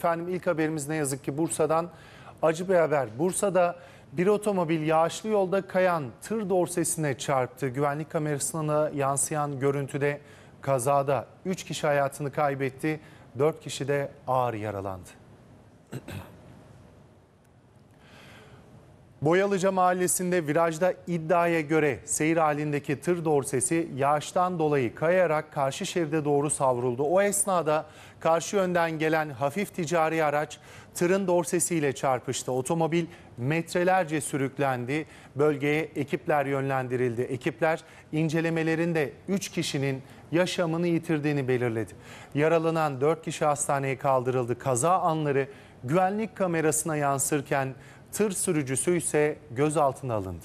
Efendim ilk haberimiz ne yazık ki Bursa'dan acı bir haber. Bursa'da bir otomobil yağışlı yolda kayan tır dorsesine çarptı. Güvenlik kamerasına yansıyan görüntüde kazada 3 kişi hayatını kaybetti, 4 kişi de ağır yaralandı. Boyalıca mahallesinde virajda iddiaya göre seyir halindeki tır dorsesi yağıştan dolayı kayarak karşı şeride doğru savruldu. O esnada karşı yönden gelen hafif ticari araç tırın dorsesiyle çarpıştı. Otomobil metrelerce sürüklendi. Bölgeye ekipler yönlendirildi. Ekipler incelemelerinde 3 kişinin yaşamını yitirdiğini belirledi. Yaralanan 4 kişi hastaneye kaldırıldı. Kaza anları güvenlik kamerasına yansırken Tır sürücüsü ise gözaltına alındı.